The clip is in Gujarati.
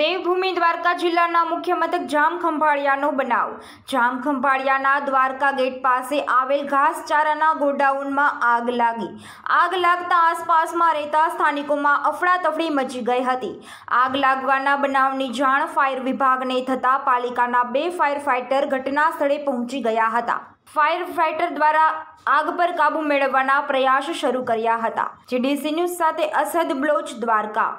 દેવભૂમિ દ્વારકા જિલ્લાના મુખ્ય મથક જામખંભાળિયાનો બનાવ જામખંભાળિયાના દ્વારકા ગેટ પાસે આવેલ ઘાસચારાના ગોડાઉનમાં આગ લાગી આગ લાગતા આસપાસમાં રહેતા સ્થાનિકોમાં અફડાતફડી મચી ગઈ હતી આગ લાગવાના બનાવની જાણ ફાયર વિભાગને થતાં પાલિકાના બે ફાયર ફાઇટર ઘટના સ્થળે પહોંચી ગયા હતા ફાયર ફાઇટર દ્વારા આગ પર કાબૂ મેળવવાના પ્રયાસ શરૂ કર્યા હતા જીડીસી ન્યૂઝ સાથે અસદ બ્લોચ દ્વારકા